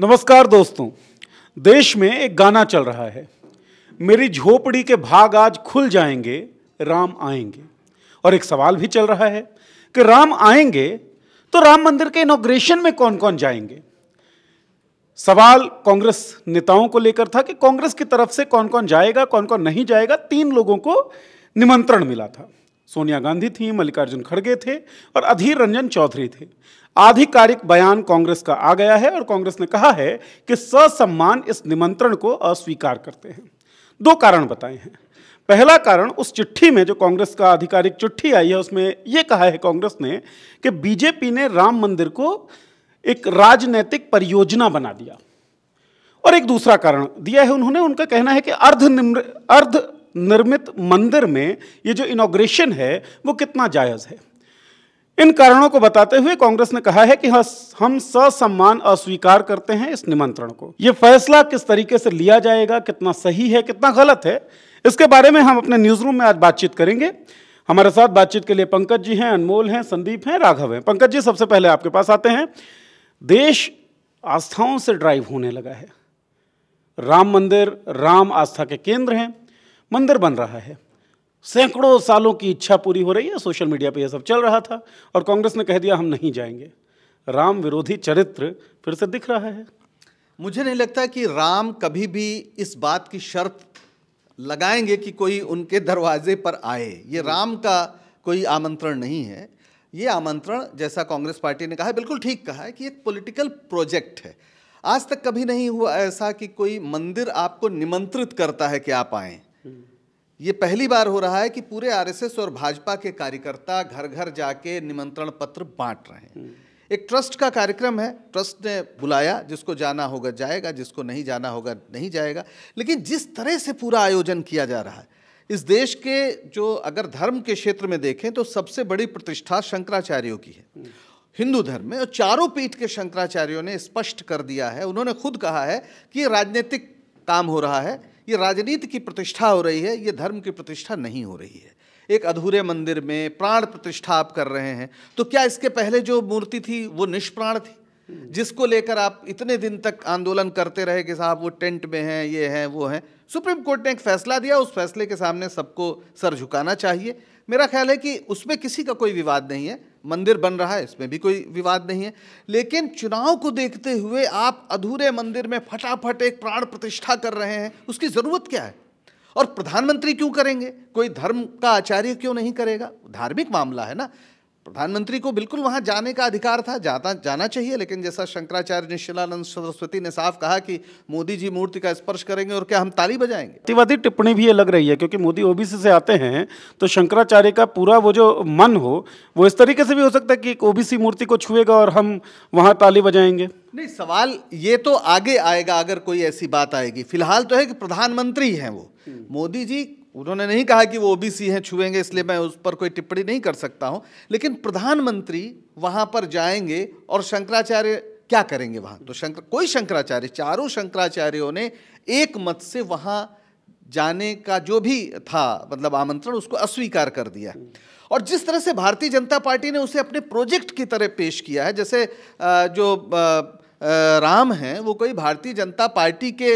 नमस्कार दोस्तों देश में एक गाना चल रहा है मेरी झोपड़ी के भाग आज खुल जाएंगे राम आएंगे और एक सवाल भी चल रहा है कि राम आएंगे तो राम मंदिर के इनोग्रेशन में कौन कौन जाएंगे सवाल कांग्रेस नेताओं को लेकर था कि कांग्रेस की तरफ से कौन कौन जाएगा कौन कौन नहीं जाएगा तीन लोगों को निमंत्रण मिला था सोनिया गांधी थी मल्लिकार्जुन खड़गे थे और अधीर रंजन चौधरी थे आधिकारिक बयान कांग्रेस का आ गया है और कांग्रेस ने कहा है कि ससम्मान इस निमंत्रण को अस्वीकार करते हैं दो कारण बताए हैं पहला कारण उस चिट्ठी में जो कांग्रेस का आधिकारिक चिट्ठी आई है उसमें ये कहा है कांग्रेस ने कि बीजेपी ने राम मंदिर को एक राजनैतिक परियोजना बना दिया और एक दूसरा कारण दिया है उन्होंने उनका कहना है कि अर्ध अर्ध निर्मित मंदिर में ये जो इनोग्रेशन है वो कितना जायज़ है इन कारणों को बताते हुए कांग्रेस ने कहा है कि हम ससम्मान अस्वीकार करते हैं इस निमंत्रण को यह फैसला किस तरीके से लिया जाएगा कितना सही है कितना गलत है इसके बारे में हम अपने न्यूज रूम में आज बातचीत करेंगे हमारे साथ बातचीत के लिए पंकज जी हैं अनमोल हैं संदीप हैं राघव हैं पंकज जी सबसे पहले आपके पास आते हैं देश आस्थाओं से ड्राइव होने लगा है राम मंदिर राम आस्था के केंद्र हैं मंदिर बन रहा है सैकड़ों सालों की इच्छा पूरी हो रही है सोशल मीडिया पे ये सब चल रहा था और कांग्रेस ने कह दिया हम नहीं जाएंगे राम विरोधी चरित्र फिर से दिख रहा है मुझे नहीं लगता कि राम कभी भी इस बात की शर्त लगाएंगे कि कोई उनके दरवाजे पर आए ये राम का कोई आमंत्रण नहीं है ये आमंत्रण जैसा कांग्रेस पार्टी ने कहा है बिल्कुल ठीक कहा है कि एक पॉलिटिकल प्रोजेक्ट है आज तक कभी नहीं हुआ ऐसा कि कोई मंदिर आपको निमंत्रित करता है कि आप आएँ हम्म। ये पहली बार हो रहा है कि पूरे आरएसएस और भाजपा के कार्यकर्ता घर घर जाके निमंत्रण पत्र बांट रहे हैं हम्म। एक ट्रस्ट का कार्यक्रम है ट्रस्ट ने बुलाया जिसको जाना होगा जाएगा जिसको नहीं जाना होगा नहीं जाएगा लेकिन जिस तरह से पूरा आयोजन किया जा रहा है इस देश के जो अगर धर्म के क्षेत्र में देखें तो सबसे बड़ी प्रतिष्ठा शंकराचार्यों की है हम्म। हिंदू धर्म में और चारों पीठ के शंकराचार्यों ने स्पष्ट कर दिया है उन्होंने खुद कहा है कि राजनीतिक काम हो रहा है ये राजनीति की प्रतिष्ठा हो रही है ये धर्म की प्रतिष्ठा नहीं हो रही है एक अधूरे मंदिर में प्राण प्रतिष्ठा आप कर रहे हैं तो क्या इसके पहले जो मूर्ति थी वो निष्प्राण थी जिसको लेकर आप इतने दिन तक आंदोलन करते रहे कि साहब वो टेंट में हैं ये हैं वो हैं सुप्रीम कोर्ट ने एक फैसला दिया उस फैसले के सामने सबको सर झुकाना चाहिए मेरा ख्याल है कि उसमें किसी का कोई विवाद नहीं है मंदिर बन रहा है इसमें भी कोई विवाद नहीं है लेकिन चुनाव को देखते हुए आप अधूरे मंदिर में फटाफट एक प्राण प्रतिष्ठा कर रहे हैं उसकी ज़रूरत क्या है और प्रधानमंत्री क्यों करेंगे कोई धर्म का आचार्य क्यों नहीं करेगा धार्मिक मामला है ना प्रधानमंत्री को बिल्कुल वहां जाने का अधिकार था जाता जाना चाहिए लेकिन जैसा शंकराचार्य निश्चलानंद सरस्वती ने साफ कहा कि मोदी जी मूर्ति का स्पर्श करेंगे और क्या हम ताली बजाएंगे अतिवादी टिप्पणी भी ये लग रही है क्योंकि मोदी ओबीसी से आते हैं तो शंकराचार्य का पूरा वो जो मन हो वो इस तरीके से भी हो सकता है कि एक ओबीसी मूर्ति को छुएगा और हम वहाँ ताली बजाएंगे नहीं सवाल ये तो आगे आएगा अगर कोई ऐसी बात आएगी फिलहाल तो है कि प्रधानमंत्री हैं वो हम्म। मोदी जी उन्होंने नहीं कहा कि वो ओबीसी हैं छुएंगे इसलिए मैं उस पर कोई टिप्पणी नहीं कर सकता हूं लेकिन प्रधानमंत्री वहां पर जाएंगे और शंकराचार्य क्या करेंगे वहां तो शंकर कोई शंकराचार्य चारों शंकराचार्यों ने एक मत से वहां जाने का जो भी था मतलब आमंत्रण उसको अस्वीकार कर दिया और जिस तरह से भारतीय जनता पार्टी ने उसे अपने प्रोजेक्ट की तरह पेश किया है जैसे जो राम हैं वो कोई भारतीय जनता पार्टी के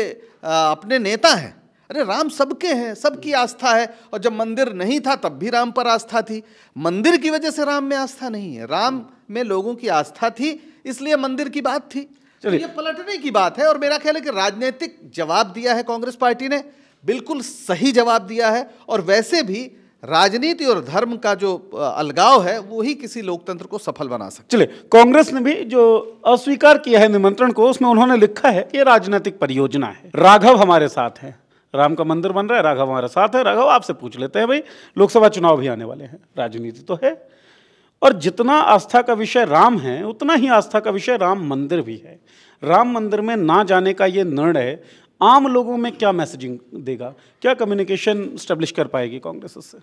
अपने नेता हैं अरे राम सबके हैं सबकी आस्था है और जब मंदिर नहीं था तब भी राम पर आस्था थी मंदिर की वजह से राम में आस्था नहीं है राम में लोगों की आस्था थी इसलिए मंदिर की बात थी तो ये पलटने की बात है और मेरा ख्याल है कि राजनीतिक जवाब दिया है कांग्रेस पार्टी ने बिल्कुल सही जवाब दिया है और वैसे भी राजनीति और धर्म का जो अलगाव है वो ही किसी लोकतंत्र को सफल बना सकता चलिए कांग्रेस ने भी जो अस्वीकार किया है निमंत्रण को उसमें उन्होंने लिखा है ये राजनीतिक परियोजना है राघव हमारे साथ हैं राम का मंदिर बन रहा है राघव हमारे साथ है राघव आपसे पूछ लेते हैं भाई लोकसभा चुनाव भी आने वाले हैं राजनीति तो है और जितना आस्था का विषय राम है उतना ही आस्था का विषय राम मंदिर भी है राम मंदिर में ना जाने का ये निर्णय आम लोगों में क्या मैसेजिंग देगा क्या कम्युनिकेशन स्टेब्लिश कर पाएगी कांग्रेस उससे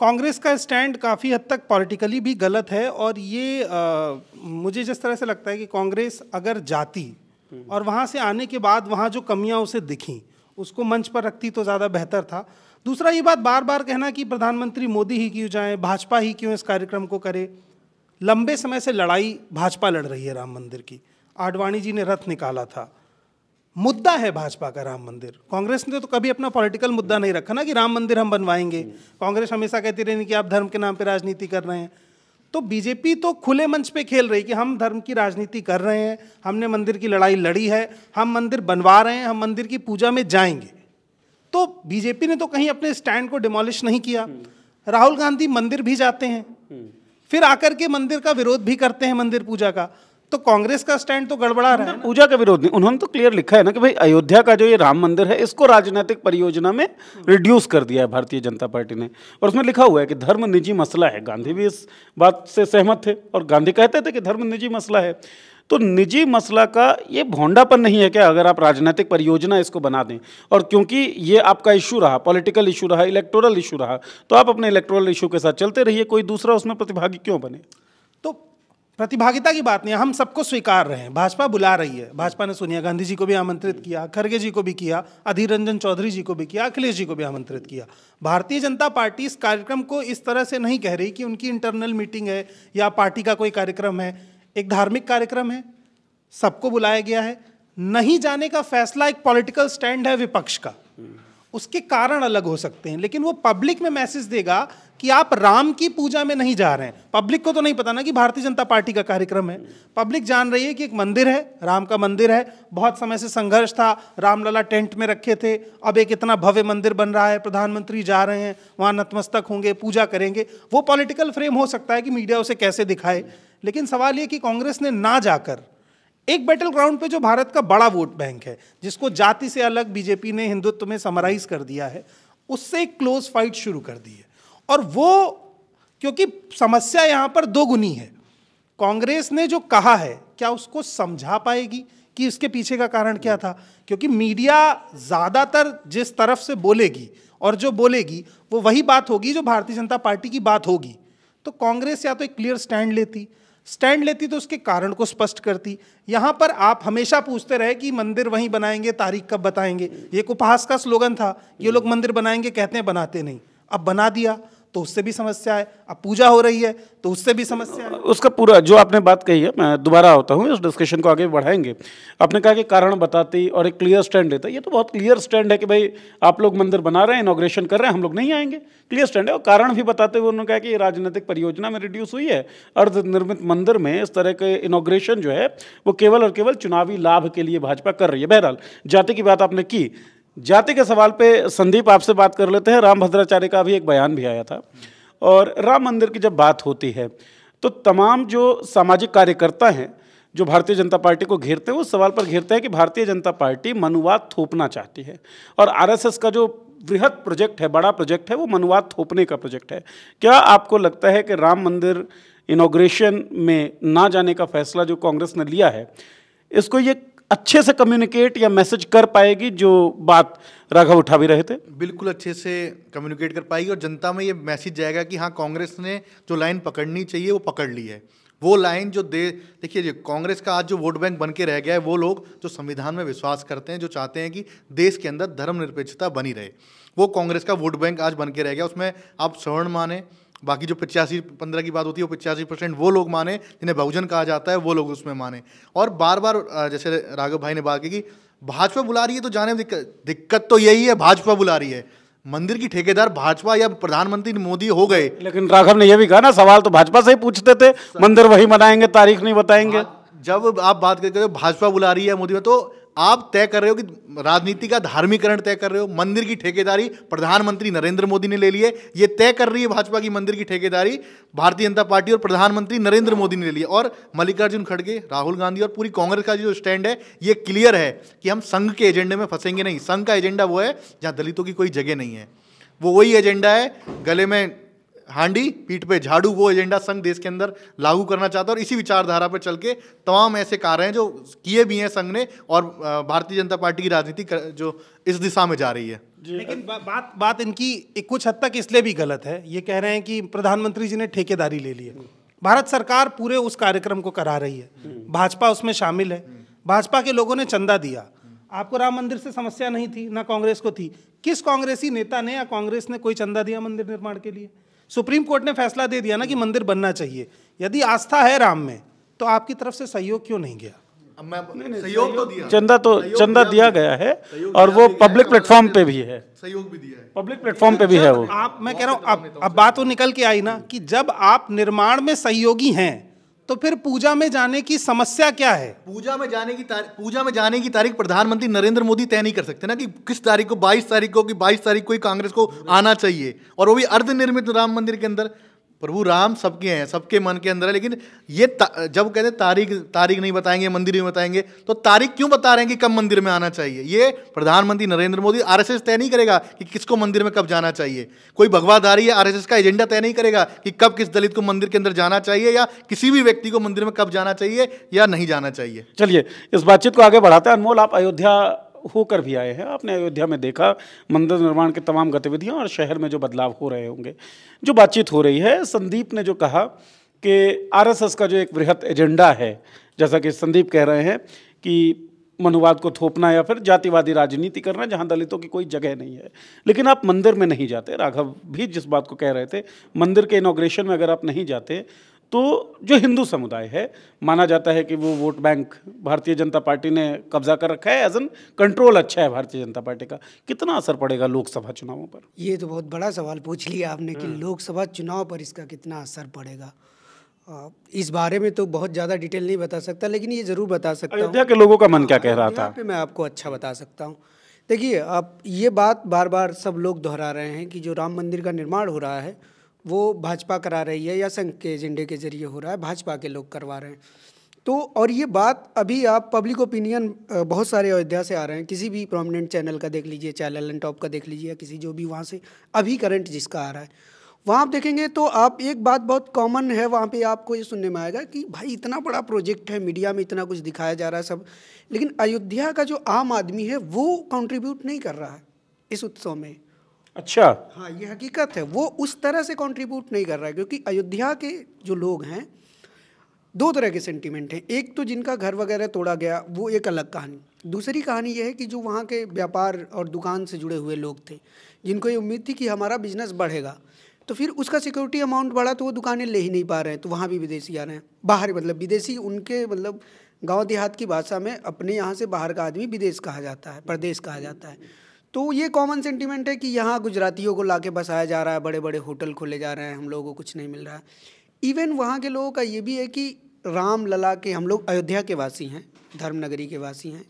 कांग्रेस का स्टैंड काफ़ी हद तक पॉलिटिकली भी गलत है और ये आ, मुझे जिस तरह से लगता है कि कांग्रेस अगर जाती हम्म। और वहाँ से आने के बाद वहाँ जो कमियाँ उसे दिखीं उसको मंच पर रखती तो ज़्यादा बेहतर था दूसरा ये बात बार बार कहना कि प्रधानमंत्री मोदी ही क्यों जाएं भाजपा ही क्यों इस कार्यक्रम को करे लंबे समय से लड़ाई भाजपा लड़ रही है राम मंदिर की आडवाणी जी ने रथ निकाला था मुद्दा है भाजपा का राम मंदिर कांग्रेस ने तो कभी अपना पॉलिटिकल मुद्दा नहीं रखा ना कि राम मंदिर हम बनवाएंगे कांग्रेस हमेशा कहती रही कि आप धर्म के नाम पर राजनीति कर रहे हैं तो बीजेपी तो खुले मंच पे खेल रही कि हम धर्म की राजनीति कर रहे हैं हमने मंदिर की लड़ाई लड़ी है हम मंदिर बनवा रहे हैं हम मंदिर की पूजा में जाएंगे तो बीजेपी ने तो कहीं अपने स्टैंड को डिमोलिश नहीं किया हम्म। राहुल गांधी मंदिर भी जाते हैं हम्म। फिर आकर के मंदिर का विरोध भी करते हैं मंदिर पूजा का तो कांग्रेस का स्टैंड तो गड़बड़ा रहा है पूजा का विरोध नहीं उन्होंने तो क्लियर लिखा है ना कि भाई अयोध्या का जो ये राम मंदिर है इसको राजनीतिक परियोजना में रिड्यूस कर दिया है भारतीय जनता पार्टी ने और उसमें लिखा हुआ है कि धर्म निजी मसला है गांधी भी इस बात से सहमत थे और गांधी कहते थे कि धर्म निजी मसला है तो निजी मसला का ये भोंडापन नहीं है क्या अगर आप राजनीतिक परियोजना इसको बना दें और क्योंकि ये आपका इशू रहा पॉलिटिकल इशू रहा इलेक्टोरल इशू रहा तो आप अपने इलेक्टोरल इशू के साथ चलते रहिए कोई दूसरा उसमें प्रतिभागी क्यों बने प्रतिभागिता की बात नहीं हम सबको स्वीकार रहे हैं भाजपा बुला रही है भाजपा ने सोनिया गांधी जी को भी आमंत्रित किया खरगे जी को भी किया अधीर रंजन चौधरी जी को भी किया अखिलेश जी को भी आमंत्रित किया भारतीय जनता पार्टी इस कार्यक्रम को इस तरह से नहीं कह रही कि उनकी इंटरनल मीटिंग है या पार्टी का कोई कार्यक्रम है एक धार्मिक कार्यक्रम है सबको बुलाया गया है नहीं जाने का फैसला एक पॉलिटिकल स्टैंड है विपक्ष का उसके कारण अलग हो सकते हैं लेकिन वो पब्लिक में मैसेज देगा कि आप राम की पूजा में नहीं जा रहे हैं पब्लिक को तो नहीं पता ना कि भारतीय जनता पार्टी का कार्यक्रम है पब्लिक जान रही है कि एक मंदिर है राम का मंदिर है बहुत समय से संघर्ष था रामलला टेंट में रखे थे अब एक इतना भव्य मंदिर बन रहा है प्रधानमंत्री जा रहे हैं वहाँ नतमस्तक होंगे पूजा करेंगे वो पॉलिटिकल फ्रेम हो सकता है कि मीडिया उसे कैसे दिखाए लेकिन सवाल ये कि कांग्रेस ने ना जाकर एक बैटल ग्राउंड पे जो भारत का बड़ा वोट बैंक है जिसको जाति से अलग बीजेपी ने हिंदुत्व में समराइज कर दिया है उससे एक क्लोज फाइट शुरू कर दी है और वो क्योंकि समस्या यहाँ पर गुनी है कांग्रेस ने जो कहा है क्या उसको समझा पाएगी कि इसके पीछे का कारण क्या था क्योंकि मीडिया ज़्यादातर जिस तरफ से बोलेगी और जो बोलेगी वो वही बात होगी जो भारतीय जनता पार्टी की बात होगी तो कांग्रेस या तो एक क्लियर स्टैंड लेती स्टैंड लेती तो उसके कारण को स्पष्ट करती यहाँ पर आप हमेशा पूछते रहे कि मंदिर वहीं बनाएंगे तारीख कब बताएंगे ये उपहास का स्लोगन था ये लोग मंदिर बनाएंगे कहते हैं बनाते नहीं अब बना दिया तो उससे भी समस्या है अब पूजा हो रही है तो उससे भी समस्या है उसका पूरा जो आपने बात कही है मैं दोबारा होता हूँ इस डिस्कशन को आगे बढ़ाएंगे आपने कहा कि कारण बताती और एक क्लियर स्टैंड लेता ये तो बहुत क्लियर स्टैंड है कि भाई आप लोग मंदिर बना रहे हैं इनोग्रेशन कर रहे हैं हम लोग नहीं आएंगे क्लियर स्टैंड है और कारण भी बताते हुए उन्होंने कहा कि राजनीतिक परियोजना में रिड्यूस हुई है अर्धनिर्मित मंदिर में इस तरह के इनोग्रेशन जो है वो केवल और केवल चुनावी लाभ के लिए भाजपा कर रही है बहरहाल जाति की बात आपने की जाति के सवाल पे संदीप आपसे बात कर लेते हैं राम भद्राचार्य का भी एक बयान भी आया था और राम मंदिर की जब बात होती है तो तमाम जो सामाजिक कार्यकर्ता हैं जो भारतीय जनता पार्टी को घेरते हैं वो सवाल पर घेरते हैं कि भारतीय जनता पार्टी मनुवाद थोपना चाहती है और आरएसएस का जो वृहद प्रोजेक्ट है बड़ा प्रोजेक्ट है वो मनुवाद थोपने का प्रोजेक्ट है क्या आपको लगता है कि राम मंदिर इनोग्रेशन में ना जाने का फैसला जो कांग्रेस ने लिया है इसको ये अच्छे से कम्युनिकेट या मैसेज कर पाएगी जो बात राघव उठा भी रहे थे बिल्कुल अच्छे से कम्युनिकेट कर पाएगी और जनता में ये मैसेज जाएगा कि हाँ कांग्रेस ने जो लाइन पकड़नी चाहिए वो पकड़ ली है वो लाइन जो दे देखिए जी कांग्रेस का आज जो वोट बैंक बन के रह गया है वो लोग जो संविधान में विश्वास करते हैं जो चाहते हैं कि देश के अंदर धर्मनिरपेक्षता बनी रहे वो कांग्रेस का वोट बैंक आज बन के रह गया उसमें आप स्वर्ण माने बाकी जो पचासी पंद्रह की बात होती है वो पचासी परसेंट वो लोग माने जिन्हें बहुजन कहा जाता है वो लोग उसमें माने और बार बार जैसे राघव भाई ने बात की कि भाजपा बुला रही है तो जाने में दिक्कत दिक्कत तो यही है भाजपा बुला रही है मंदिर की ठेकेदार भाजपा या प्रधानमंत्री मोदी हो गए लेकिन राघव ने यह भी कहा ना सवाल तो भाजपा से ही पूछते थे मंदिर वही मनाएंगे तारीख नहीं बताएंगे हाँ, जब आप बात करते हो भाजपा बुला रही है मोदी में तो आप तय कर रहे हो कि राजनीति का धार्मिकरण तय कर रहे हो मंदिर की ठेकेदारी प्रधानमंत्री नरेंद्र मोदी ने ले लिए ये तय कर रही है भाजपा की मंदिर की ठेकेदारी भारतीय जनता पार्टी और प्रधानमंत्री नरेंद्र मोदी ने ले लिया और मल्लिकार्जुन खड़गे राहुल गांधी और पूरी कांग्रेस का जो स्टैंड है ये क्लियर है कि हम संघ के एजेंडे में फंसेंगे नहीं संघ का एजेंडा वो है जहाँ दलितों की कोई जगह नहीं है वो वही एजेंडा है गले में हांडी पीठ पे झाड़ू वो एजेंडा संघ देश के अंदर लागू करना चाहता है और इसी विचारधारा पर चल के तमाम ऐसे कार्य हैं जो किए भी हैं संघ ने और भारतीय जनता पार्टी की राजनीति जो इस दिशा में जा रही है लेकिन बा, बात बात इनकी एक कुछ हद तक इसलिए भी गलत है ये कह रहे हैं कि प्रधानमंत्री जी ने ठेकेदारी ले ली है भारत सरकार पूरे उस कार्यक्रम को करा रही है भाजपा उसमें शामिल है भाजपा के लोगों ने चंदा दिया आपको राम मंदिर से समस्या नहीं थी ना कांग्रेस को थी किस कांग्रेसी नेता ने या कांग्रेस ने कोई चंदा दिया मंदिर निर्माण के लिए सुप्रीम कोर्ट ने फैसला दे दिया ना कि मंदिर बनना चाहिए यदि आस्था है राम में तो आपकी तरफ से सहयोग क्यों नहीं गया सहयोग तो दिया चंदा तो चंदा दिया गया है और वो पब्लिक प्लेटफॉर्म पे भी है सहयोग भी दिया है पब्लिक प्लेटफॉर्म पे भी है वो आप मैं कह रहा हूँ अब अब बात वो निकल के आई ना कि जब आप निर्माण में सहयोगी हैं तो फिर पूजा में जाने की समस्या क्या है पूजा में जाने की तारीख पूजा में जाने की तारीख प्रधानमंत्री नरेंद्र मोदी तय नहीं कर सकते ना कि किस तारीख को 22 तारीख को कि 22 तारीख को ही कांग्रेस को आना चाहिए और वो भी अर्धनिर्मित राम मंदिर के अंदर प्रभु राम सबके हैं सबके मन के अंदर है लेकिन ये जब कहते हैं तारीख तारीख नहीं बताएंगे मंदिर में बताएंगे तो तारीख क्यों बता रहे हैं कि कब मंदिर में आना चाहिए ये प्रधानमंत्री नरेंद्र मोदी आरएसएस तय नहीं करेगा कि किसको मंदिर में कब जाना चाहिए कोई भगवाधारी या आरएसएस का एजेंडा तय नहीं करेगा कि कब किस दलित को मंदिर के अंदर जाना चाहिए या किसी भी व्यक्ति को मंदिर में कब जाना चाहिए या नहीं जाना चाहिए चलिए इस बातचीत को आगे बढ़ाते हैं अनमोल आप अयोध्या होकर भी आए हैं आपने अयोध्या में देखा मंदिर निर्माण की तमाम गतिविधियां और शहर में जो बदलाव हो रहे होंगे जो बातचीत हो रही है संदीप ने जो कहा कि आरएसएस का जो एक वृहत एजेंडा है जैसा कि संदीप कह रहे हैं कि मनुवाद को थोपना या फिर जातिवादी राजनीति करना जहां दलितों की कोई जगह नहीं है लेकिन आप मंदिर में नहीं जाते राघव भी जिस बात को कह रहे थे मंदिर के इनोग्रेशन में अगर आप नहीं जाते तो जो हिंदू समुदाय है माना जाता है कि वो वोट बैंक भारतीय जनता पार्टी ने कब्जा कर रखा है एज एन कंट्रोल अच्छा है भारतीय जनता पार्टी का कितना असर पड़ेगा लोकसभा चुनावों पर ये तो बहुत बड़ा सवाल पूछ लिया आपने कि हम्म। लोकसभा चुनाव पर इसका कितना असर पड़ेगा इस बारे में तो बहुत ज़्यादा डिटेल नहीं बता सकता लेकिन ये ज़रूर बता सकता हूँ अयोध्या के लोगों का मन क्या कह रहा था पे मैं आपको अच्छा बता सकता हूँ देखिए आप ये बात बार बार सब लोग दोहरा रहे हैं कि जो राम मंदिर का निर्माण हो रहा है वो भाजपा करा रही है या संघ के एजेंडे के जरिए हो रहा है भाजपा के लोग करवा रहे हैं तो और ये बात अभी आप पब्लिक ओपिनियन बहुत सारे अयोध्या से आ रहे हैं किसी भी प्रोमिनेंट चैनल का देख लीजिए चैनल एंड टॉप का देख लीजिए या किसी जो भी वहाँ से अभी करंट जिसका आ रहा है वहाँ आप देखेंगे तो आप एक बात बहुत कॉमन है वहाँ पे आपको ये सुनने में आएगा कि भाई इतना बड़ा प्रोजेक्ट है मीडिया में इतना कुछ दिखाया जा रहा है सब लेकिन अयोध्या का जो आम आदमी है वो कंट्रीब्यूट नहीं कर रहा है इस उत्सव में अच्छा हाँ ये हकीकत है वो उस तरह से कंट्रीब्यूट नहीं कर रहा है क्योंकि अयोध्या के जो लोग हैं दो तरह के सेंटिमेंट हैं एक तो जिनका घर वगैरह तोड़ा गया वो एक अलग कहानी दूसरी कहानी यह है कि जो वहाँ के व्यापार और दुकान से जुड़े हुए लोग थे जिनको ये उम्मीद थी कि हमारा बिजनेस बढ़ेगा तो फिर उसका सिक्योरिटी अमाउंट बढ़ा तो वो दुकानें ले ही नहीं पा रहे हैं तो वहाँ भी विदेशी आ रहे हैं बाहर मतलब विदेशी उनके मतलब गाँव देहात की भाषा में अपने यहाँ से बाहर का आदमी विदेश कहा जाता है प्रदेश कहा जाता है तो ये कॉमन सेंटिमेंट है कि यहाँ गुजरातियों को ला के बसाया जा रहा है बड़े बड़े होटल खोले जा रहे हैं हम लोगों को कुछ नहीं मिल रहा है इवन वहाँ के लोगों का ये भी है कि राम लला के हम लोग अयोध्या के वासी हैं धर्मनगरी के वासी हैं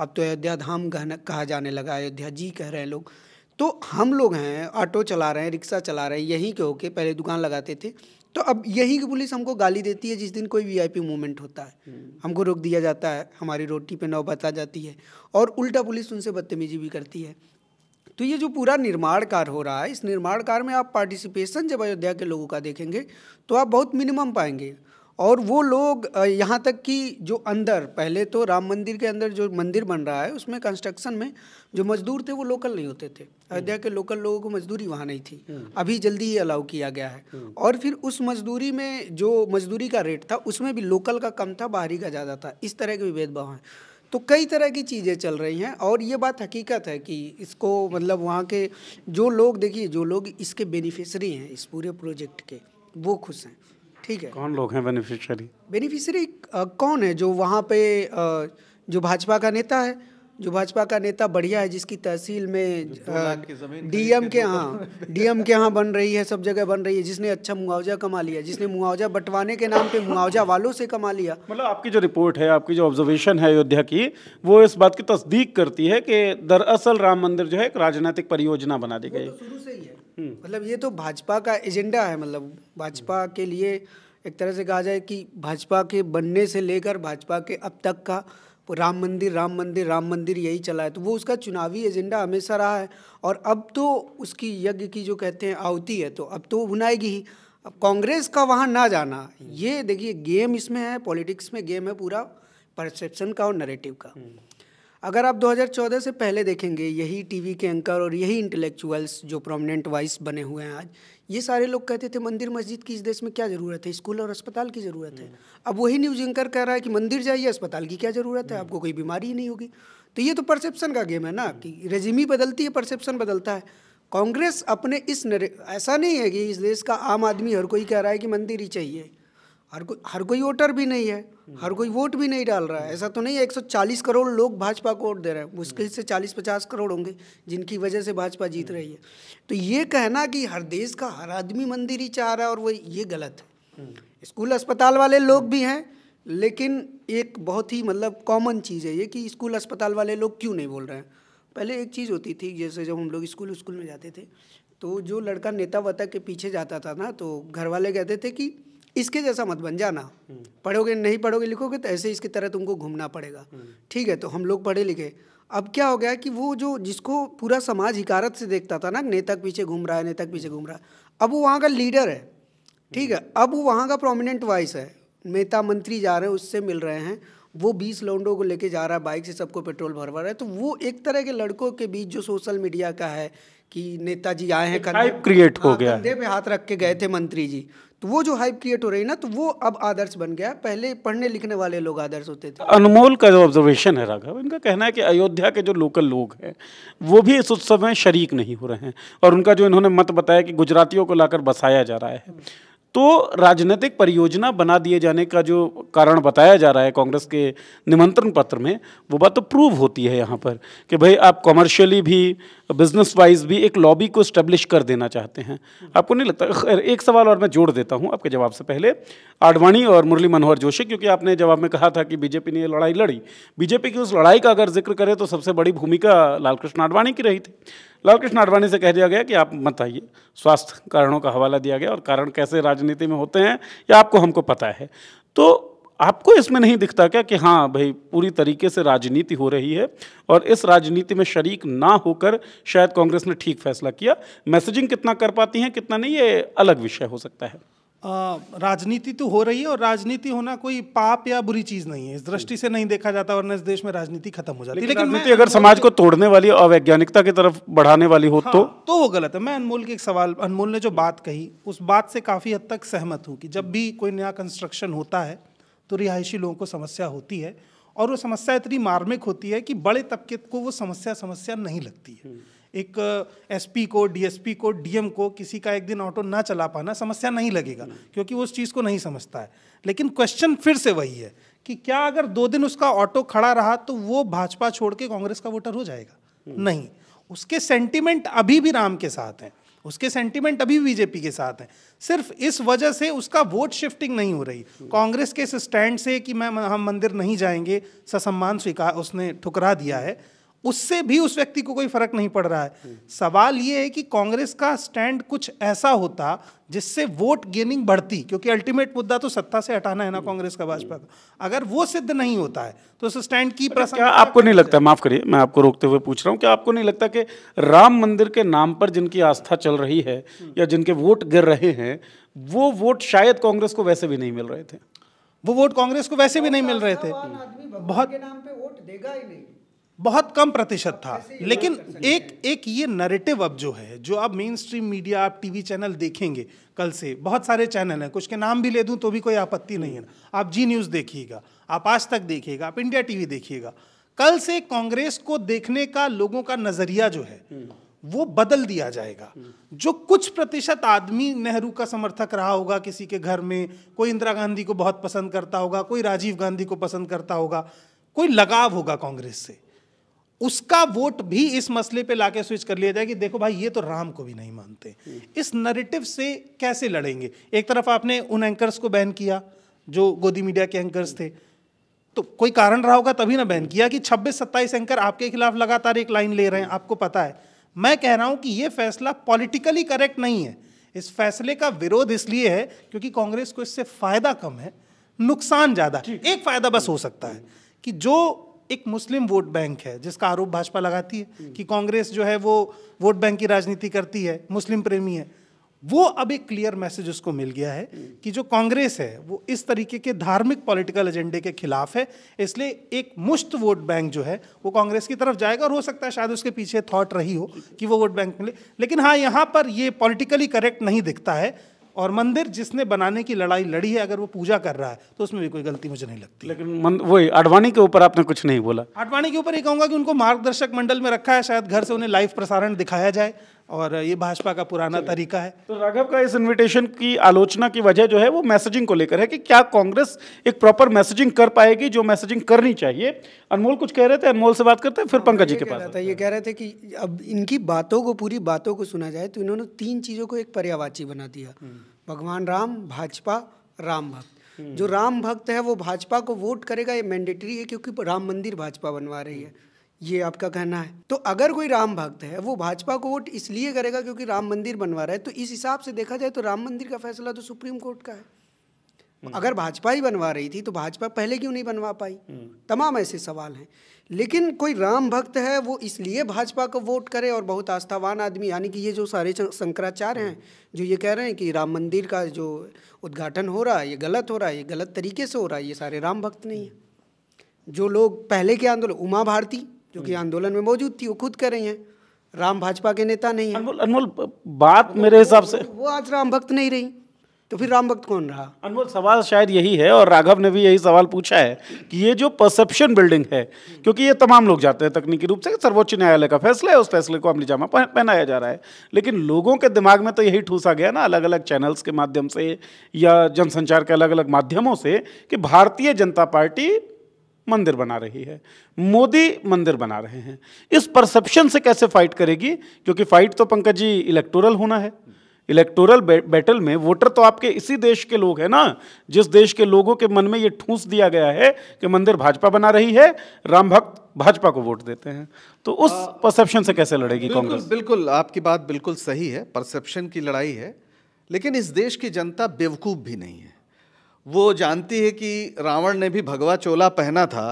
अब तो अयोध्या धाम कहा जाने लगा अयोध्या जी कह रहे हैं लोग तो हम लोग हैं ऑटो चला रहे हैं रिक्शा चला रहे हैं यहीं के होके पहले दुकान लगाते थे तो अब यही कि पुलिस हमको गाली देती है जिस दिन कोई वीआईपी मूवमेंट होता है हम्म। हमको रोक दिया जाता है हमारी रोटी पे नौबत आ जाती है और उल्टा पुलिस उनसे बदतमीजी भी करती है तो ये जो पूरा निर्माण कार्य हो रहा है इस निर्माण कार्य में आप पार्टिसिपेशन जब अयोध्या के लोगों का देखेंगे तो आप बहुत मिनिमम पाएंगे और वो लोग यहाँ तक कि जो अंदर पहले तो राम मंदिर के अंदर जो मंदिर बन रहा है उसमें कंस्ट्रक्शन में जो मजदूर थे वो लोकल नहीं होते थे हम्म। अयोध्या के लोकल लोगों को मजदूरी वहाँ नहीं थी हम्म। अभी जल्दी ही अलाउ किया गया है हम्म। और फिर उस मजदूरी में जो मजदूरी का रेट था उसमें भी लोकल का कम था बाहरी का ज़्यादा था इस तरह के भी भेदभाव हैं तो कई तरह की चीज़ें चल रही हैं और ये बात हकीकत है कि इसको मतलब वहाँ के जो लोग देखिए जो लोग इसके बेनिफिशरी हैं इस पूरे प्रोजेक्ट के वो खुश हैं ठीक है कौन लोग हैं बेनिफिशरी बेनिफिशरी कौन है जो वहाँ पे जो भाजपा का नेता है जो भाजपा का नेता बढ़िया है जिसकी तहसील में डीएम के यहाँ डीएम के यहाँ बन रही है सब जगह बन रही है जिसने अच्छा मुआवजा कमा लिया जिसने मुआवजा बंटवाने के नाम पे मुआवजा वालों से कमा लिया मतलब आपकी जो रिपोर्ट है आपकी जो ऑब्जर्वेशन है अयोध्या की वो इस बात की तस्दीक करती है कि दरअसल राम मंदिर जो है एक राजनीतिक परियोजना बना दी गई तो शुरू से ही है मतलब ये तो भाजपा का एजेंडा है मतलब भाजपा के लिए एक तरह से कहा जाए कि भाजपा के बनने से लेकर भाजपा के अब तक का राम मंदिर राम मंदिर राम मंदिर यही चला है तो वो उसका चुनावी एजेंडा हमेशा रहा है और अब तो उसकी यज्ञ की जो कहते हैं आहुति है तो अब तो भुनाएगी ही अब कांग्रेस का वहाँ ना जाना ये देखिए गेम इसमें है पॉलिटिक्स में गेम है पूरा परसेप्शन का और नरेटिव का अगर आप 2014 से पहले देखेंगे यही टीवी के एंकर और यही इंटेलेक्चुअल्स जो प्रोमिनेंट वॉइस बने हुए हैं आज ये सारे लोग कहते थे मंदिर मस्जिद की इस देश में क्या ज़रूरत है स्कूल और अस्पताल की ज़रूरत है अब वही न्यूज़ एंकर कह रहा है कि मंदिर जाइए अस्पताल की क्या ज़रूरत है आपको कोई बीमारी ही नहीं होगी तो ये तो परसेप्शन का गेम है ना कि रेजिमी बदलती है परसेप्शन बदलता है कांग्रेस अपने इस ऐसा नहीं है कि इस देश का आम आदमी हर कोई कह रहा है कि मंदिर ही चाहिए हर कोई हर कोई वोटर भी नहीं है हर कोई वोट भी नहीं डाल रहा है ऐसा तो नहीं है 140 करोड़ लोग भाजपा को वोट दे रहे हैं मुश्किल से 40-50 करोड़ होंगे जिनकी वजह से भाजपा जीत हम्म। रही है तो ये कहना कि हर देश का हर आदमी मंदिर ही चाह रहा है और वो ये गलत है हम्म। स्कूल अस्पताल वाले लोग भी हैं लेकिन एक बहुत ही मतलब कॉमन चीज़ है ये कि स्कूल अस्पताल वाले लोग क्यों नहीं बोल रहे हैं पहले एक चीज़ होती थी जैसे जब हम लोग स्कूल स्कूल में जाते थे तो जो लड़का नेता वता के पीछे जाता था ना तो घर वाले कहते थे कि इसके जैसा मत बन जाना पढ़ोगे नहीं पढ़ोगे लिखोगे तो ऐसे इसकी तरह तुमको घूमना पड़ेगा ठीक है तो हम लोग पढ़े लिखे अब क्या हो गया कि वो जो जिसको पूरा समाज हिकारत से देखता था ना नेता के पीछे घूम रहा है नेता के पीछे घूम रहा है अब वो वहाँ का लीडर है ठीक है अब वो वहाँ का प्रोमिनेंट वॉइस है नेता मंत्री जा रहे हैं उससे मिल रहे हैं वो बीस लौंडों को लेके जा रहा है बाइक से सबको पेट्रोल भरवा रहा है तो वो एक तरह के लड़कों के बीच जो सोशल मीडिया का है कि नेताजी आए हैं कंधे क्रिएट हो हाँ, गया कंधे पे हाथ रख के गए थे मंत्री जी तो वो जो हाइप क्रिएट हो रही ना तो वो अब आदर्श बन गया पहले पढ़ने लिखने वाले लोग आदर्श होते थे अनमोल का जो ऑब्जर्वेशन है राघव इनका कहना है कि अयोध्या के जो लोकल लोग हैं वो भी इस उत्सव में शरीक नहीं हो रहे हैं और उनका जो इन्होंने मत बताया कि गुजरातियों को लाकर बसाया जा रहा है तो राजनीतिक परियोजना बना दिए जाने का जो कारण बताया जा रहा है कांग्रेस के निमंत्रण पत्र में वो बात तो प्रूव होती है यहाँ पर कि भाई आप कॉमर्शियली भी बिजनेस वाइज भी एक लॉबी को स्टेब्लिश कर देना चाहते हैं आपको नहीं लगता खैर एक सवाल और मैं जोड़ देता हूँ आपके जवाब से पहले आडवाणी और मुरली मनोहर जोशी क्योंकि आपने जवाब में कहा था कि बीजेपी ने ये लड़ाई लड़ी बीजेपी की उस लड़ाई का अगर जिक्र करें तो सबसे बड़ी भूमिका लालकृष्ण आडवाणी की रही थी लालकृष्ण आडवाणी से कह दिया गया कि आप मत आइए स्वास्थ्य कारणों का हवाला दिया गया और कारण कैसे राजनीति में होते हैं या आपको हमको पता है तो आपको इसमें नहीं दिखता क्या कि हाँ भाई पूरी तरीके से राजनीति हो रही है और इस राजनीति में शरीक ना होकर शायद कांग्रेस ने ठीक फैसला किया मैसेजिंग कितना कर पाती हैं कितना नहीं ये अलग विषय हो सकता है राजनीति तो हो रही है और राजनीति होना कोई पाप या बुरी चीज नहीं है इस दृष्टि से नहीं देखा जाता वरना इस देश में राजनीति खत्म हो जाती है लेकिन, लेकिन अगर समाज को तोड़ने वाली अवैज्ञानिकता की तरफ बढ़ाने वाली हो हाँ, तो तो वो गलत है मैं अनमोल के एक सवाल अनमोल ने जो बात कही उस बात से काफी हद तक सहमत हूँ कि जब भी कोई नया कंस्ट्रक्शन होता है तो रिहायशी लोगों को समस्या होती है और वो समस्या इतनी मार्मिक होती है कि बड़े तबके को वो समस्या समस्या नहीं लगती है हम्म। एक एसपी को डीएसपी को डीएम को किसी का एक दिन ऑटो ना चला पाना समस्या नहीं लगेगा क्योंकि वो उस चीज़ को नहीं समझता है लेकिन क्वेश्चन फिर से वही है कि क्या अगर दो दिन उसका ऑटो खड़ा रहा तो वो भाजपा छोड़ के कांग्रेस का वोटर हो जाएगा हम्म। नहीं उसके सेंटिमेंट अभी भी राम के साथ हैं उसके सेंटिमेंट अभी बीजेपी के साथ हैं सिर्फ इस वजह से उसका वोट शिफ्टिंग नहीं हो रही हम्म। कांग्रेस के इस स्टैंड से कि मैं हम मंदिर नहीं जाएंगे ससम्मान स्वीकार उसने ठुकरा दिया है उससे भी उस व्यक्ति को कोई फर्क नहीं पड़ रहा है सवाल ये है कि कांग्रेस का स्टैंड कुछ ऐसा होता जिससे वोट गेनिंग बढ़ती क्योंकि अल्टीमेट मुद्दा तो सत्ता से हटाना है ना कांग्रेस का भाजपा का अगर वो सिद्ध नहीं होता है तो उस स्टैंड की अच्छा, प्रश्न क्या आपको नहीं लगता माफ करिए मैं आपको रोकते हुए पूछ रहा हूँ क्या आपको नहीं लगता कि राम मंदिर के नाम पर जिनकी आस्था चल रही है या जिनके वोट गिर रहे हैं वो वोट शायद कांग्रेस को वैसे भी नहीं मिल रहे थे वो वोट कांग्रेस को वैसे भी नहीं मिल रहे थे बहुत नाम पे वोट देगा ही नहीं बहुत कम प्रतिशत था लेकिन एक एक ये नरेटिव अब जो है जो आप मेन स्ट्रीम मीडिया आप टीवी चैनल देखेंगे कल से बहुत सारे चैनल हैं कुछ के नाम भी ले दूं तो भी कोई आपत्ति नहीं है ना आप जी न्यूज़ देखिएगा आप आज तक देखिएगा आप इंडिया टीवी देखिएगा कल से कांग्रेस को देखने का लोगों का नज़रिया जो है हम्म। वो बदल दिया जाएगा हम्म। जो कुछ प्रतिशत आदमी नेहरू का समर्थक रहा होगा किसी के घर में कोई इंदिरा गांधी को बहुत पसंद करता होगा कोई राजीव गांधी को पसंद करता होगा कोई लगाव होगा कांग्रेस से उसका वोट भी इस मसले पे लाके स्विच कर लिया जाए कि देखो भाई ये तो राम को भी नहीं मानते इस नरेटिव से कैसे लड़ेंगे एक तरफ आपने उन एंकर्स को बैन किया जो गोदी मीडिया के एंकर्स थे तो कोई कारण रहा होगा तभी ना बैन किया कि 26-27 एंकर आपके खिलाफ लगातार एक लाइन ले रहे हैं आपको पता है मैं कह रहा हूं कि ये फैसला पॉलिटिकली करेक्ट नहीं है इस फैसले का विरोध इसलिए है क्योंकि कांग्रेस को इससे फायदा कम है नुकसान ज़्यादा एक फायदा बस हो सकता है कि जो एक मुस्लिम वोट बैंक है जिसका आरोप भाजपा लगाती है हम्म। कि कांग्रेस जो है वो वोट बैंक की राजनीति करती है मुस्लिम प्रेमी है वो अब एक क्लियर मैसेज उसको मिल गया है हम्म। कि जो कांग्रेस है वो इस तरीके के धार्मिक पॉलिटिकल एजेंडे के खिलाफ है इसलिए एक मुश्त वोट बैंक जो है वो कांग्रेस की तरफ जाएगा और हो सकता है शायद उसके पीछे थॉट रही हो कि वो वोट बैंक मिले लेकिन हाँ यहाँ पर ये पॉलिटिकली करेक्ट नहीं दिखता है और मंदिर जिसने बनाने की लड़ाई लड़ी है अगर वो पूजा कर रहा है तो उसमें भी कोई गलती मुझे नहीं लगती लेकिन वही आडवाणी के ऊपर आपने कुछ नहीं बोला आडवाणी के ऊपर ये कहूँगा कि उनको मार्गदर्शक मंडल में रखा है शायद घर से उन्हें लाइव प्रसारण दिखाया जाए और ये भाजपा का पुराना तरीका है तो राघव का इस इनविटेशन की आलोचना की वजह जो है वो मैसेजिंग को लेकर है कि क्या कांग्रेस एक प्रॉपर मैसेजिंग कर पाएगी जो मैसेजिंग करनी चाहिए अनमोल कुछ कह रहे थे अनमोल से बात करते हैं फिर हाँ, पंकज जी के पास ये कह रहे थे कि अब इनकी बातों को पूरी बातों को सुना जाए तो इन्होंने तीन चीज़ों को एक पर्यावाची बना दिया हम्म। भगवान राम भाजपा राम भक्त हम्म। जो राम भक्त है वो भाजपा को वोट करेगा ये मैंडेटरी है क्योंकि राम मंदिर भाजपा बनवा रही है ये आपका कहना है तो अगर कोई राम भक्त है वो भाजपा को वोट इसलिए करेगा क्योंकि राम मंदिर बनवा रहा है तो इस हिसाब से देखा जाए तो राम मंदिर का फैसला तो सुप्रीम कोर्ट का है हम्म। अगर भाजपा ही बनवा रही थी तो भाजपा पहले क्यों नहीं बनवा पाई हम्म। तमाम ऐसे सवाल हैं लेकिन कोई राम भक्त है वो इसलिए भाजपा को वोट करे और बहुत आस्थावान आदमी यानी कि ये जो सारे शंकराचार्य हैं जो ये कह रहे हैं कि राम मंदिर का जो उद्घाटन हो रहा है ये गलत हो रहा है ये गलत तरीके से हो रहा है ये सारे राम भक्त नहीं है जो लोग पहले के आंदोलन उमा भारती जो कि आंदोलन में मौजूद थी वो खुद कर रही हैं राम भाजपा के नेता नहीं है अनमोल अनमोल बात मेरे हिसाब से वो आज राम भक्त नहीं रही तो फिर राम भक्त कौन रहा अनमोल सवाल शायद यही है और राघव ने भी यही सवाल पूछा है कि ये जो परसेप्शन बिल्डिंग है क्योंकि ये तमाम लोग जाते हैं तकनीकी रूप से सर्वोच्च न्यायालय का फैसला है उस फैसले को अमली जामा पहनाया जा रहा है लेकिन लोगों के दिमाग में तो यही ठूसा गया ना अलग अलग चैनल्स के माध्यम से या जनसंचार के अलग अलग माध्यमों से कि भारतीय जनता पार्टी मंदिर बना रही है मोदी मंदिर बना रहे हैं इस परसेप्शन से कैसे फाइट करेगी क्योंकि फाइट तो पंकज जी इलेक्टोरल होना है इलेक्टोरल बैटल में वोटर तो आपके इसी देश के लोग हैं ना जिस देश के लोगों के मन में ये ठूंस दिया गया है कि मंदिर भाजपा बना रही है राम भक्त भाजपा को वोट देते हैं तो उस परसेप्शन से कैसे लड़ेगी कांग्रेस बिल्कुल आपकी बात बिल्कुल सही है परसेप्शन की लड़ाई है लेकिन इस देश की जनता बेवकूफ़ भी नहीं है वो जानती है कि रावण ने भी भगवा चोला पहना था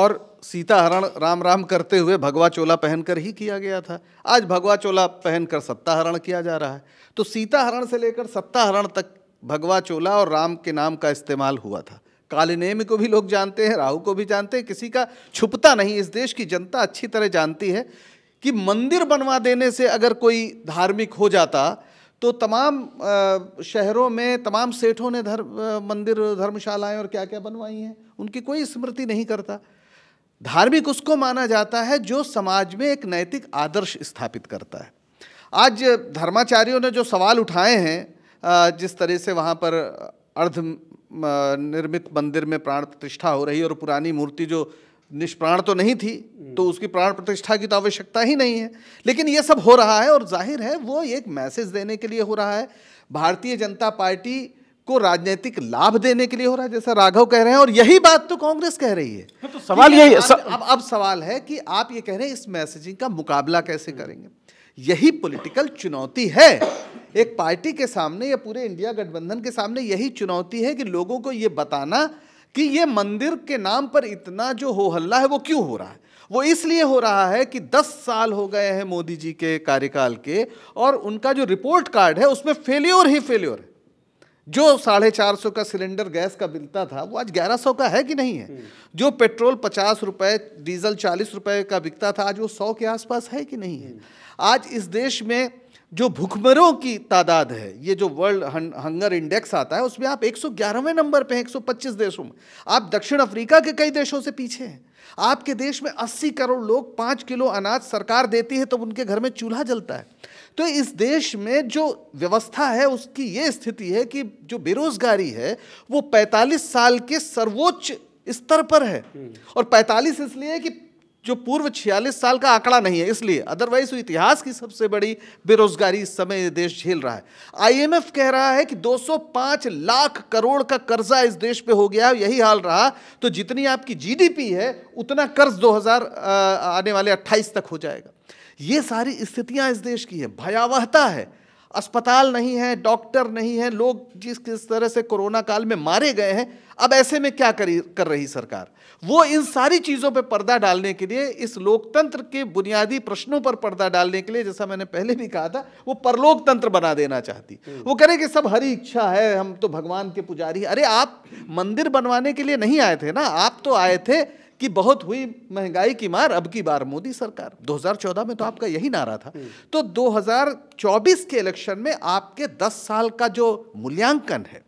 और सीता हरण राम राम करते हुए भगवा चोला पहनकर ही किया गया था आज भगवा चोला पहनकर सत्ता हरण किया जा रहा है तो सीता हरण से लेकर सत्ता हरण तक भगवा चोला और राम के नाम का इस्तेमाल हुआ था कालिनेम को भी लोग जानते हैं राहु को भी जानते हैं किसी का छुपता नहीं इस देश की जनता अच्छी तरह जानती है कि मंदिर बनवा देने से अगर कोई धार्मिक हो जाता तो तमाम शहरों में तमाम सेठों ने धर्म मंदिर धर्मशालाएं और क्या क्या बनवाई हैं उनकी कोई स्मृति नहीं करता धार्मिक उसको माना जाता है जो समाज में एक नैतिक आदर्श स्थापित करता है आज धर्माचार्यों ने जो सवाल उठाए हैं जिस तरह से वहाँ पर अर्ध निर्मित मंदिर में प्राण प्रतिष्ठा हो रही और पुरानी मूर्ति जो निष्प्राण तो नहीं थी तो उसकी प्राण प्रतिष्ठा की तो आवश्यकता ही नहीं है लेकिन ये सब हो रहा है और जाहिर है वो एक मैसेज देने के लिए हो रहा है भारतीय जनता पार्टी को राजनीतिक लाभ देने के लिए हो रहा है जैसा राघव कह रहे हैं और यही बात तो कांग्रेस कह रही है तो सवाल यही स... अब अब सवाल है कि आप ये कह रहे हैं इस मैसेजिंग का मुकाबला कैसे करेंगे यही पॉलिटिकल चुनौती है एक पार्टी के सामने या पूरे इंडिया गठबंधन के सामने यही चुनौती है कि लोगों को ये बताना कि ये मंदिर के नाम पर इतना जो हो हल्ला है वो क्यों हो रहा है वो इसलिए हो रहा है कि 10 साल हो गए हैं मोदी जी के कार्यकाल के और उनका जो रिपोर्ट कार्ड है उसमें फेल्योर ही फेल्योर है जो साढ़े चार सौ का सिलेंडर गैस का बिकता था वो आज ग्यारह सौ का है कि नहीं है हम्म। जो पेट्रोल पचास रुपए डीजल चालीस रुपए का बिकता था आज वो सौ के आसपास है कि नहीं है हम्म। आज इस देश में जो भुखमरों की तादाद है ये जो वर्ल्ड हंगर इंडेक्स आता है उसमें आप 111वें नंबर पे हैं 125 देशों में आप दक्षिण अफ्रीका के कई देशों से पीछे हैं आपके देश में 80 करोड़ लोग 5 किलो अनाज सरकार देती है तो उनके घर में चूल्हा जलता है तो इस देश में जो व्यवस्था है उसकी ये स्थिति है कि जो बेरोजगारी है वो 45 साल के सर्वोच्च स्तर पर है हम्म। और 45 इसलिए कि जो पूर्व छियालीस साल का आंकड़ा नहीं है इसलिए अदरवाइज वो इतिहास की सबसे बड़ी बेरोजगारी इस समय देश झेल रहा है आईएमएफ कह रहा है कि 205 लाख करोड़ का कर्जा इस देश पे हो गया है यही हाल रहा तो जितनी आपकी जीडीपी है उतना कर्ज 2000 आने वाले 28 तक हो जाएगा ये सारी स्थितियाँ इस देश की है भयावहता है अस्पताल नहीं है डॉक्टर नहीं है लोग जिस किस तरह से कोरोना काल में मारे गए हैं अब ऐसे में क्या करी कर रही सरकार वो इन सारी चीज़ों पर पर्दा डालने के लिए इस लोकतंत्र के बुनियादी प्रश्नों पर पर्दा डालने के लिए जैसा मैंने पहले भी कहा था वो परलोकतंत्र बना देना चाहती हम्म। वो करे कि सब हरी इच्छा है हम तो भगवान के पुजारी अरे आप मंदिर बनवाने के लिए नहीं आए थे ना आप तो आए थे कि बहुत हुई महंगाई की मार अब की बार मोदी सरकार 2014 में तो आपका यही नारा था हम्म। तो 2024 के इलेक्शन में आपके 10 साल का जो मूल्यांकन है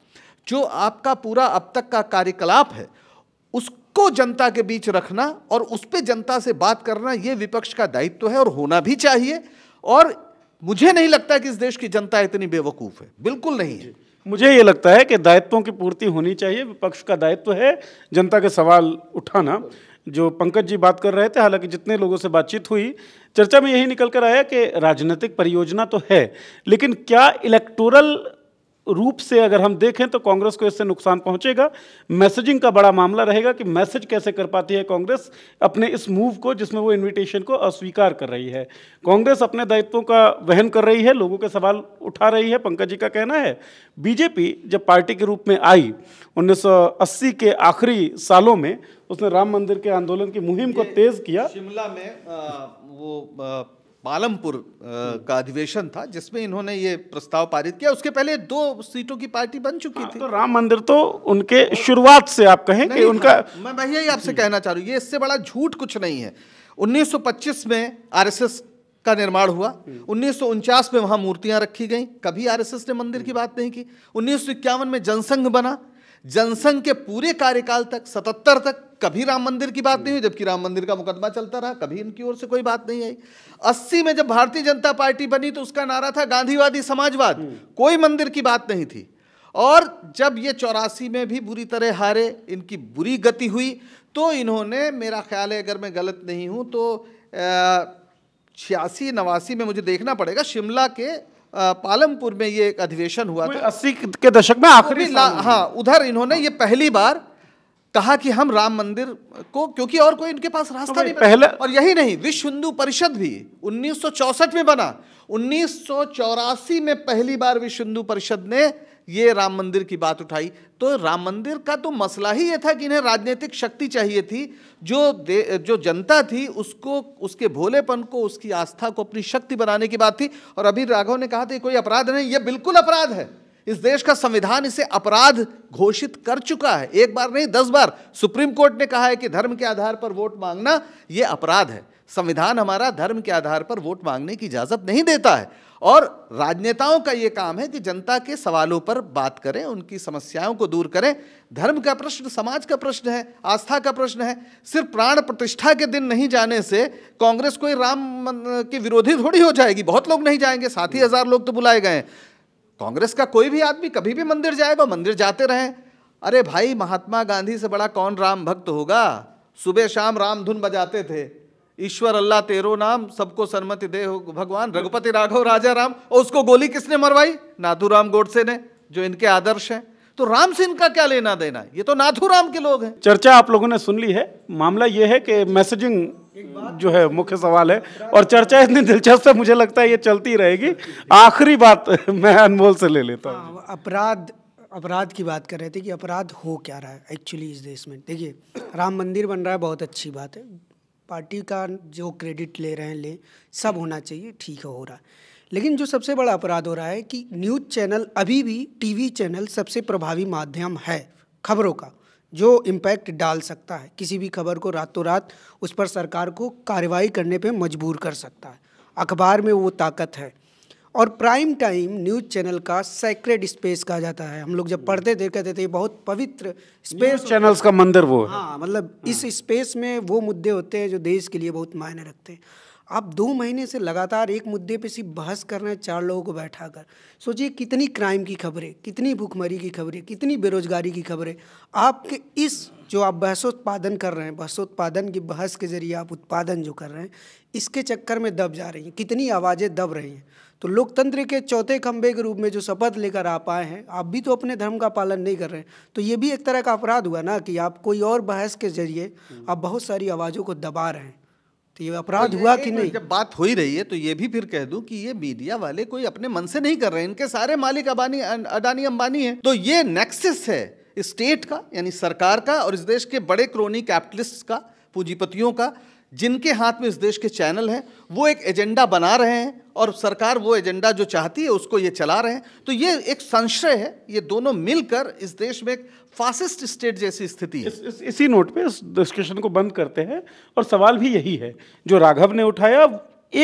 जो आपका पूरा अब तक का कार्यकलाप है उसको जनता के बीच रखना और उस पर जनता से बात करना ये विपक्ष का दायित्व तो है और होना भी चाहिए और मुझे नहीं लगता कि इस देश की जनता इतनी बेवकूफ़ है बिल्कुल नहीं है मुझे ये लगता है कि दायित्वों की पूर्ति होनी चाहिए विपक्ष का दायित्व है जनता के सवाल उठाना जो पंकज जी बात कर रहे थे हालांकि जितने लोगों से बातचीत हुई चर्चा में यही निकल कर आया कि राजनीतिक परियोजना तो है लेकिन क्या इलेक्टोरल रूप से अगर हम देखें तो कांग्रेस को इससे नुकसान पहुंचेगा मैसेजिंग का बड़ा मामला रहेगा कि मैसेज कैसे कर पाती है कांग्रेस अपने इस मूव को जिसमें वो इनविटेशन को अस्वीकार कर रही है कांग्रेस अपने दायित्वों का वहन कर रही है लोगों के सवाल उठा रही है पंकज जी का कहना है बीजेपी जब पार्टी के रूप में आई उन्नीस के आखिरी सालों में उसने राम मंदिर के आंदोलन की मुहिम को तेज किया शिमला में आ, वो आ, पालमपुर हम्म। का अधिवेशन था जिसमें इन्होंने ये प्रस्ताव पारित किया उसके पहले दो सीटों की पार्टी बन चुकी हाँ, थी तो राम मंदिर तो उनके शुरुआत से आप कहें कि उनका हाँ, मैं मैं ही आपसे कहना चाह रहा हूँ ये इससे बड़ा झूठ कुछ नहीं है 1925 में आरएसएस का निर्माण हुआ हम्म। उन्नीस में वहाँ मूर्तियाँ रखी गई कभी आर ने मंदिर की हम्म। बात नहीं की उन्नीस में जनसंघ बना जनसंघ के पूरे कार्यकाल तक सतहत्तर तक कभी राम मंदिर की बात नहीं हुई जबकि राम मंदिर का मुकदमा चलता रहा कभी इनकी ओर से कोई बात नहीं आई अस्सी में जब भारतीय जनता पार्टी बनी तो उसका नारा था गांधीवादी समाजवाद हम्म। कोई मंदिर की बात नहीं थी और जब ये चौरासी में भी बुरी तरह हारे इनकी बुरी गति हुई तो इन्होंने मेरा ख्याल है अगर मैं गलत नहीं हूँ तो छियासी नवासी में मुझे देखना पड़ेगा शिमला के पालमपुर में ये एक अधिवेशन हुआ था अस्सी के दशक में आखिरी हाँ उधर इन्होंने ये पहली बार कहा कि हम राम मंदिर को क्योंकि और कोई इनके पास रास्ता तो नहीं पहले और यही नहीं विश्व हिंदू परिषद भी 1964 में बना उन्नीस में पहली बार विश्व हिंदू परिषद ने ये राम मंदिर की बात उठाई तो राम मंदिर का तो मसला ही ये था कि इन्हें राजनीतिक शक्ति चाहिए थी जो जो जनता थी उसको उसके भोलेपन को उसकी आस्था को अपनी शक्ति बनाने की बात थी और अभी राघव ने कहा था कोई अपराध नहीं ये बिल्कुल अपराध है इस देश का संविधान इसे अपराध घोषित कर चुका है एक बार नहीं दस बार सुप्रीम कोर्ट ने कहा है कि धर्म के आधार पर वोट मांगना ये अपराध है संविधान हमारा धर्म के आधार पर वोट मांगने की इजाज़त नहीं देता है और राजनेताओं का ये काम है कि जनता के सवालों पर बात करें उनकी समस्याओं को दूर करें धर्म का प्रश्न समाज का प्रश्न है आस्था का प्रश्न है सिर्फ प्राण प्रतिष्ठा के दिन नहीं जाने से कांग्रेस कोई राम के विरोधी थोड़ी हो जाएगी बहुत लोग नहीं जाएंगे साथ ही हज़ार लोग तो बुलाए गए हैं कांग्रेस का कोई भी आदमी कभी भी मंदिर जाएगा मंदिर जाते रहें अरे भाई महात्मा गांधी से बड़ा कौन राम भक्त होगा सुबह शाम राम धुन बजाते थे ईश्वर अल्लाह तेरो नाम सबको सन्मति दे हो भगवान रघुपति राघव राजा राम और उसको गोली किसने मरवाई नाथूराम गोडसे ने जो इनके आदर्श हैं तो राम से इनका क्या लेना देना ये तो नाथूराम के लोग हैं चर्चा आप लोगों ने सुन ली है मामला ये है कि मैसेजिंग जो है मुख्य सवाल है और चर्चा इतनी दिलचस्प है मुझे लगता है ये चलती रहेगी आखिरी बात मैं अनमोल से ले लेता हूँ हाँ, अपराध अपराध की बात कर रहे थे कि अपराध हो क्या रहा है एक्चुअली इस देश में देखिए राम मंदिर बन रहा है बहुत अच्छी बात है पार्टी का जो क्रेडिट ले रहे हैं ले सब होना चाहिए ठीक हो रहा है लेकिन जो सबसे बड़ा अपराध हो रहा है कि न्यूज़ चैनल अभी भी टीवी चैनल सबसे प्रभावी माध्यम है खबरों का जो इम्पैक्ट डाल सकता है किसी भी खबर को रातों रात उस पर सरकार को कार्रवाई करने पे मजबूर कर सकता है अखबार में वो ताकत है और प्राइम टाइम न्यूज़ चैनल का सेक्रेड स्पेस कहा जाता है हम लोग जब पढ़ते थे कहते तो थे बहुत पवित्र स्पेस चैनल्स का मंदिर वो है हाँ मतलब हाँ। इस स्पेस में वो मुद्दे होते हैं जो देश के लिए बहुत मायने रखते हैं आप दो महीने से लगातार एक मुद्दे पे सिर्फ बहस कर रहे हैं चार लोगों को बैठा कर सोचिए कितनी क्राइम की खबरें कितनी भूखमरी की खबरें कितनी बेरोजगारी की खबरें आपके इस जो आप बहसोत्पादन कर रहे हैं बहसोत्पादन की बहस के जरिए आप उत्पादन जो कर रहे हैं इसके चक्कर में दब जा रही हैं कितनी आवाज़ें दब रही हैं तो लोकतंत्र के चौथे खंभे के रूप में जो शपथ लेकर आप आए हैं आप भी तो अपने धर्म का पालन नहीं कर रहे हैं तो ये भी एक तरह का अपराध हुआ ना कि आप कोई और बहस के जरिए आप बहुत सारी आवाज़ों को दबा रहे हैं तो ये अपराध तो हुआ कि तो नहीं जब बात हो ही रही है तो ये भी फिर कह दूं कि ये मीडिया वाले कोई अपने मन से नहीं कर रहे इनके सारे मालिक अबानी अडानी अंबानी है तो ये नेक्सिस है स्टेट का यानी सरकार का और इस देश के बड़े क्रोनी कैपिटलिस्ट का पूंजीपतियों का जिनके हाथ में इस देश के चैनल हैं वो एक एजेंडा बना रहे हैं और सरकार वो एजेंडा जो चाहती है उसको ये चला रहे हैं तो ये एक संशय है ये दोनों मिलकर इस देश में एक फासिस्ट स्टेट जैसी स्थिति है इस, इस, इसी नोट पे इस डिस्कशन को बंद करते हैं और सवाल भी यही है जो राघव ने उठाया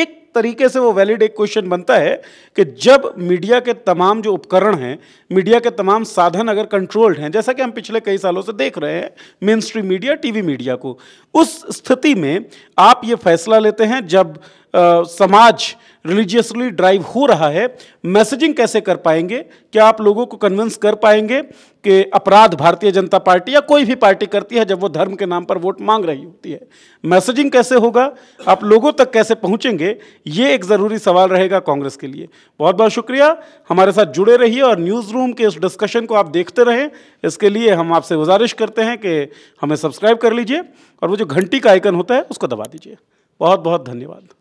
एक तरीके से वो वैलिड एक क्वेश्चन बनता है कि जब मीडिया के तमाम जो उपकरण हैं मीडिया के तमाम साधन अगर कंट्रोल्ड हैं जैसा कि हम पिछले कई सालों से देख रहे हैं mainstream media TV media को उस स्थिति में आप ये फैसला लेते हैं जब समाज रिलीजियसली ड्राइव हो रहा है मैसेजिंग कैसे कर पाएंगे क्या आप लोगों को कन्विंस कर पाएंगे कि अपराध भारतीय जनता पार्टी या कोई भी पार्टी करती है जब वो धर्म के नाम पर वोट मांग रही होती है मैसेजिंग कैसे होगा आप लोगों तक कैसे पहुंचेंगे ये एक ज़रूरी सवाल रहेगा कांग्रेस के लिए बहुत बहुत शुक्रिया हमारे साथ जुड़े रहिए और न्यूज़ रूम के इस डिस्कशन को आप देखते रहें इसके लिए हम आपसे गुजारिश करते हैं कि हमें सब्सक्राइब कर लीजिए और वो जो घंटी का आइकन होता है उसको दबा दीजिए बहुत बहुत धन्यवाद